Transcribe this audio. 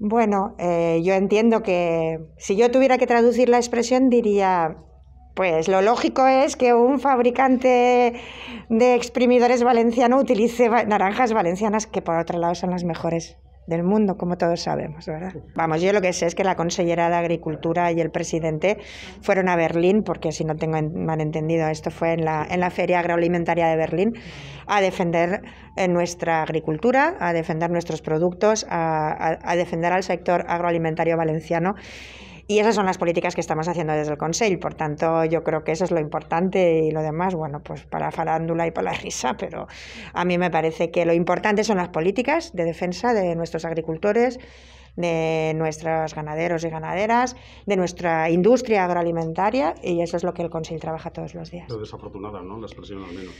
Bueno, eh, yo entiendo que si yo tuviera que traducir la expresión diría, pues lo lógico es que un fabricante de exprimidores valenciano utilice naranjas valencianas, que por otro lado son las mejores del mundo, como todos sabemos, ¿verdad? Vamos, yo lo que sé es que la consellera de Agricultura y el presidente fueron a Berlín, porque si no tengo malentendido, entendido, esto fue en la, en la Feria Agroalimentaria de Berlín, a defender eh, nuestra agricultura, a defender nuestros productos, a defender al sector agroalimentario valenciano. Y esas son las políticas que estamos haciendo desde el Consejo. Por tanto, yo creo que eso es lo importante y lo demás, bueno, pues para farándula y para la risa, pero a mí me parece que lo importante son las políticas de defensa de nuestros agricultores, de nuestros ganaderos y ganaderas, de nuestra industria agroalimentaria y eso es lo que el Consejo trabaja todos los días. desafortunada, ¿no? La expresión al menos.